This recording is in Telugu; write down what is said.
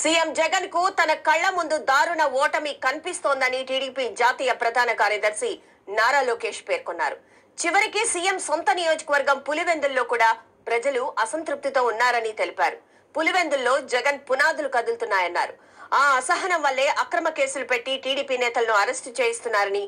సీఎం జగన్ కు తన కళ్ల ముందు దారుణ ఓటమి కనిపిస్తోందని టీడీపీ జాతీయ ప్రధాన కార్యదర్శి నారా లోకేష్ పేర్కొన్నారు చివరికి సీఎం సొంత నియోజకవర్గం పులివెందుల్లో కూడా ప్రజలు అసంతృప్తితో ఉన్నారని తెలిపారు పులివెందుల్లో జగన్ పునాదులు కదులుతున్నాయన్నారు ఆ అసహనం వల్లే అక్రమ కేసులు పెట్టి టీడీపీ నేతలను అరెస్టు చేయిస్తున్నారని